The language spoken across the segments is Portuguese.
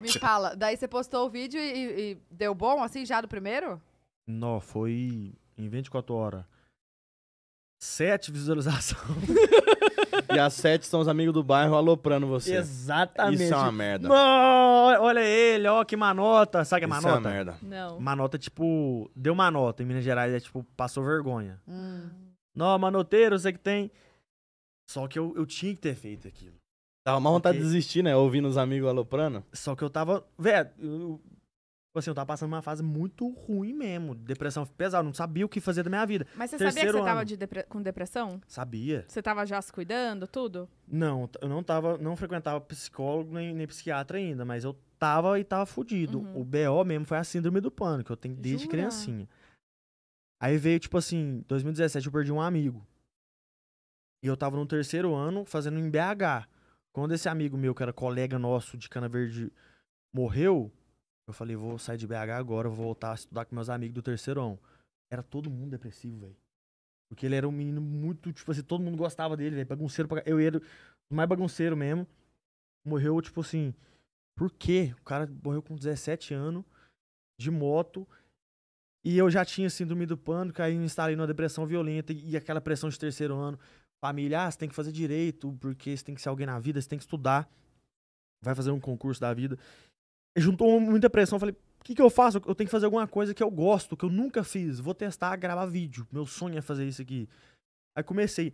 Me tipo fala, daí você postou o vídeo e, e deu bom assim já do primeiro? Não, foi em 24 horas. Sete visualizações. e as sete são os amigos do bairro aloprando você. Exatamente. Isso é uma merda. Não, olha ele, ó, que manota. Sabe que é manota? Isso é uma merda. Não. Manota, tipo, deu manota em Minas Gerais, é tipo, passou vergonha. Hum. Não, manoteiro, você que tem. Só que eu, eu tinha que ter feito aquilo. Tava mal vontade de desistir, né? Ouvindo os amigos aloprando. Só que eu tava. Velho, eu, tipo assim, eu tava passando uma fase muito ruim mesmo. Depressão pesada, não sabia o que fazer da minha vida. Mas você Terceiro sabia que você ano. tava de depre com depressão? Sabia. Você tava já se cuidando, tudo? Não, eu não tava, não frequentava psicólogo nem, nem psiquiatra ainda, mas eu tava e tava fudido. Uhum. O BO mesmo foi a síndrome do pânico, eu tenho desde Jura? criancinha. Aí veio, tipo assim, 2017 eu perdi um amigo. E eu tava no terceiro ano fazendo em BH. Quando esse amigo meu, que era colega nosso de Cana Verde, morreu, eu falei, vou sair de BH agora, vou voltar a estudar com meus amigos do terceirão. Era todo mundo depressivo, velho. Porque ele era um menino muito, tipo assim, todo mundo gostava dele, velho. Bagunceiro pra... Eu era mais bagunceiro mesmo. Morreu, tipo assim. Por quê? O cara morreu com 17 anos, de moto. E eu já tinha síndrome do pânico, aí instalei numa depressão violenta e aquela pressão de terceiro ano família, ah, você tem que fazer direito, porque você tem que ser alguém na vida, você tem que estudar, vai fazer um concurso da vida. E juntou muita pressão, eu falei, o que, que eu faço? Eu tenho que fazer alguma coisa que eu gosto, que eu nunca fiz. Vou testar gravar vídeo. Meu sonho é fazer isso aqui. Aí comecei.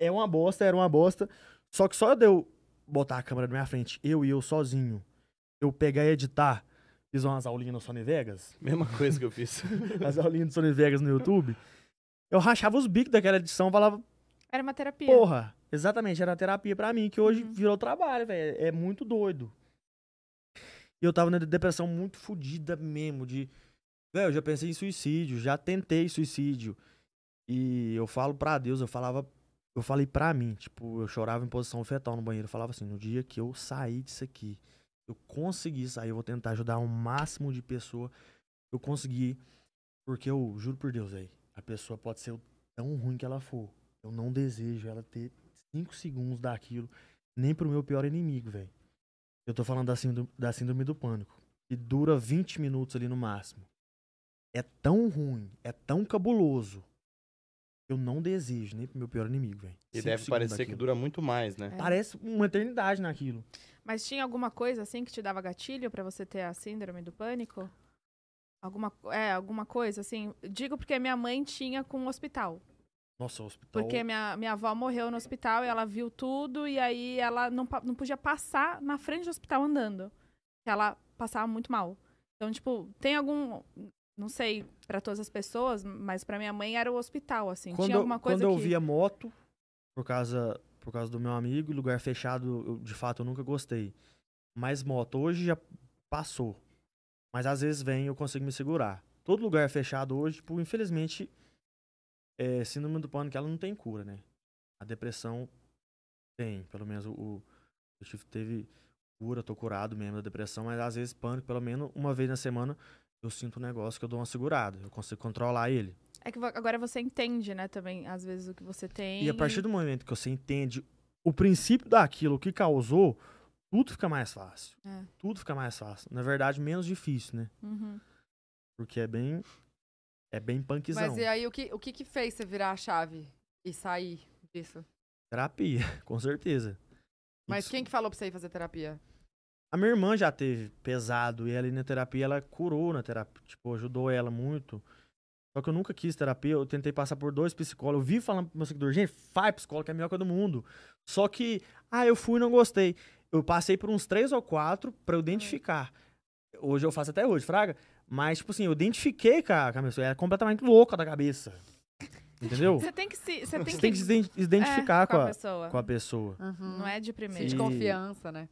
É uma bosta, era uma bosta. Só que só de eu botar a câmera na minha frente, eu e eu sozinho, eu pegar e editar, fiz umas aulinhas no Sony Vegas. Mesma coisa que eu fiz. As aulinhas do Sony Vegas no YouTube. Eu rachava os bicos daquela edição, falava, era uma terapia. Porra, exatamente, era uma terapia para mim, que hoje uhum. virou trabalho, velho. É, é muito doido. E eu tava na depressão muito fodida mesmo, de... Velho, eu já pensei em suicídio, já tentei suicídio. E eu falo pra Deus, eu falava... Eu falei pra mim, tipo, eu chorava em posição fetal no banheiro. Eu falava assim, no dia que eu sair disso aqui, eu consegui sair, eu vou tentar ajudar o máximo de pessoa. Eu consegui, porque eu juro por Deus, velho, a pessoa pode ser tão ruim que ela for. Eu não desejo ela ter 5 segundos daquilo, nem pro meu pior inimigo, velho. Eu tô falando da síndrome, da síndrome do pânico, que dura 20 minutos ali no máximo. É tão ruim, é tão cabuloso. Eu não desejo nem pro meu pior inimigo, velho. E deve parecer daquilo. que dura muito mais, né? É. Parece uma eternidade naquilo. Mas tinha alguma coisa assim que te dava gatilho para você ter a síndrome do pânico? Alguma, é, alguma coisa assim? Digo porque minha mãe tinha com o hospital. Nossa, o hospital. Porque minha, minha avó morreu no hospital e ela viu tudo e aí ela não, não podia passar na frente do hospital andando. Ela passava muito mal. Então, tipo, tem algum. Não sei para todas as pessoas, mas para minha mãe era o hospital, assim. Quando, Tinha alguma coisa. Quando eu que... via moto, por causa, por causa do meu amigo, lugar fechado, eu, de fato eu nunca gostei. Mas moto, hoje já passou. Mas às vezes vem eu consigo me segurar. Todo lugar fechado hoje, tipo, infelizmente é, síndrome do pânico, ela não tem cura, né? A depressão tem, pelo menos o, o eu teve cura, tô curado mesmo da depressão, mas às vezes pânico, pelo menos uma vez na semana, eu sinto um negócio que eu dou uma segurada, eu consigo controlar ele. É que agora você entende, né, também, às vezes o que você tem. E a partir do momento que você entende o princípio daquilo, o que causou, tudo fica mais fácil. É. Tudo fica mais fácil. Na verdade, menos difícil, né? Uhum. Porque é bem é bem punkzão. Mas e aí, o que, o que que fez você virar a chave e sair disso? Terapia, com certeza. Mas Isso. quem que falou pra você ir fazer terapia? A minha irmã já teve pesado e ela na terapia, ela curou na terapia, tipo, ajudou ela muito. Só que eu nunca quis terapia, eu tentei passar por dois psicólogos. Eu vi falando pro meu seguidor, gente, faz psicólogo que é a melhor coisa do mundo. Só que, ah, eu fui e não gostei. Eu passei por uns três ou quatro para eu identificar. Hoje eu faço até hoje, Fraga. Mas, tipo assim, eu identifiquei com a, com a pessoa. Ela é completamente louca da cabeça. Entendeu? Você tem que se, você tem, tem que, se identificar é, com, a, com, a, pessoa. Com a pessoa. Uhum. Não é de primeira. De confiança, né?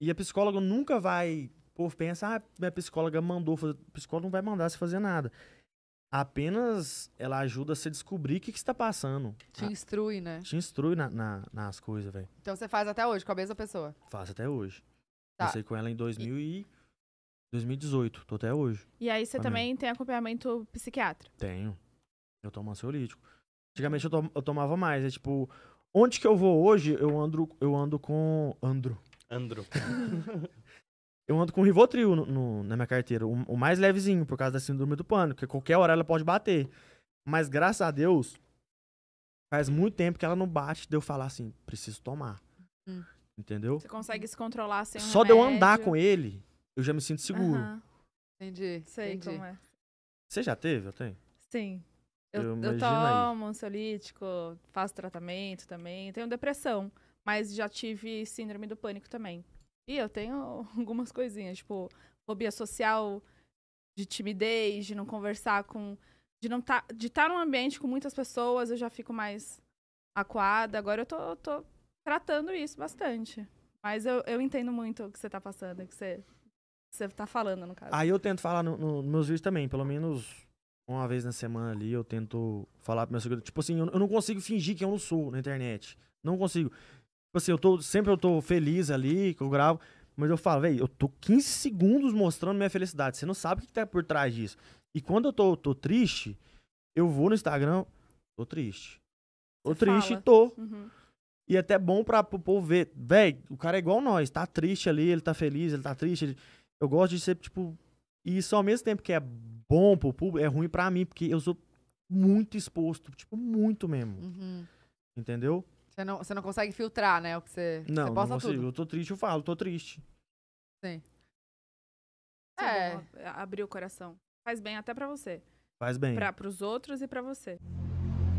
E a psicóloga nunca vai. O povo pensa, ah, minha psicóloga mandou fazer. A psicóloga não vai mandar você fazer nada. Apenas ela ajuda você a descobrir o que, que está passando. Te ah. instrui, né? Te instrui na, na, nas coisas, velho. Então você faz até hoje com a mesma pessoa? Faço até hoje. Tá. Comecei com ela em 2000 e... e... 2018, tô até hoje. E aí você também, tem acompanhamento psiquiatra? Tenho. Eu tomo ansiolítico. Antigamente eu, to eu, tomava mais. É tipo, onde que eu vou hoje, eu ando, eu ando com. Andro. Andro. eu ando com Rivotril no, no, na minha carteira. O, o, mais levezinho, por causa da síndrome do pânico, que qualquer hora ela pode bater. Mas graças a Deus, faz muito tempo que ela não bate de eu falar assim, preciso tomar. Hum. Entendeu? Você consegue se controlar sem. Só remédio. de eu andar com ele eu já me sinto seguro. Uhum. Entendi. Sei entendi. como é. Você já teve, eu tenho? Sim. Eu, eu, eu tomo ansiolítico, faço tratamento também, tenho depressão, mas já tive síndrome do pânico também. E eu tenho algumas coisinhas, tipo, fobia social, de timidez, de não conversar com. De não tá, de estar tá num ambiente com muitas pessoas, eu já fico mais acuada. Agora eu tô, tô tratando isso bastante. Mas eu, eu entendo muito o que você tá passando, que você você tá falando, no caso. Aí eu tento falar nos no, no meus vídeos também, pelo menos uma vez na semana ali, eu tento falar pro meu seguidor. Tipo assim, eu, eu não consigo fingir que eu não sou na internet. Não consigo. Tipo assim, eu tô, sempre eu tô feliz ali, que eu gravo. Mas eu falo, velho, eu tô 15 segundos mostrando minha felicidade. Você não sabe o que tá por trás disso. E quando eu tô, tô triste, eu vou no Instagram, tô triste. Tô Você triste fala. e tô. Uhum. E é até bom pra o povo ver. Velho, o cara é igual nós, tá triste ali, ele tá feliz, ele tá triste. Ele... Eu gosto de ser, tipo. E isso ao mesmo tempo que é bom pro público, é ruim para mim, porque eu sou muito exposto. Tipo, muito mesmo. Uhum. Entendeu? Você não, você não consegue filtrar, né? O que você. Não, você posta não consigo. Tudo. Eu tô triste, eu falo, tô triste. Sim. é. é abrir o coração. Faz bem até para você. Faz bem. Pra, pros outros e para você.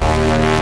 Thank you.